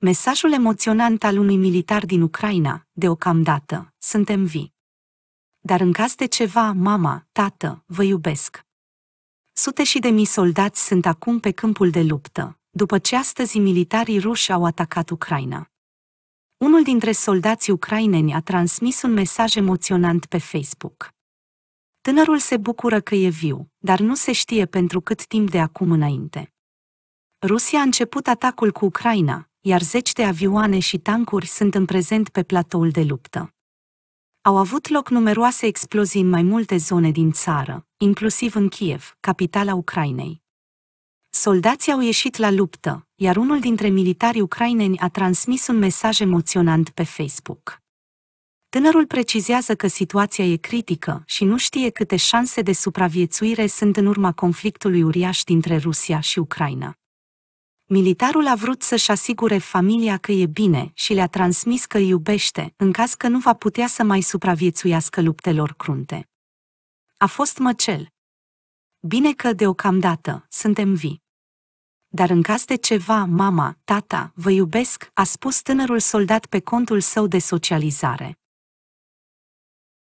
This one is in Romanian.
Mesajul emoționant al unui militar din Ucraina, deocamdată, suntem vii. Dar în caz de ceva, mama, tată, vă iubesc. Sute și de mii soldați sunt acum pe câmpul de luptă, după ce astăzi militarii ruși au atacat Ucraina. Unul dintre soldații ucraineni a transmis un mesaj emoționant pe Facebook. Tânărul se bucură că e viu, dar nu se știe pentru cât timp de acum înainte. Rusia a început atacul cu Ucraina, iar zeci de avioane și tancuri sunt în prezent pe platoul de luptă. Au avut loc numeroase explozii în mai multe zone din țară, inclusiv în Kiev, capitala Ucrainei. Soldații au ieșit la luptă, iar unul dintre militarii ucraineni a transmis un mesaj emoționant pe Facebook. Tânărul precizează că situația e critică și nu știe câte șanse de supraviețuire sunt în urma conflictului uriaș dintre Rusia și Ucraina. Militarul a vrut să-și asigure familia că e bine și le-a transmis că îi iubește, în caz că nu va putea să mai supraviețuiască luptelor crunte. A fost măcel. Bine că, deocamdată, suntem vii. Dar în caz de ceva, mama, tata, vă iubesc, a spus tânărul soldat pe contul său de socializare.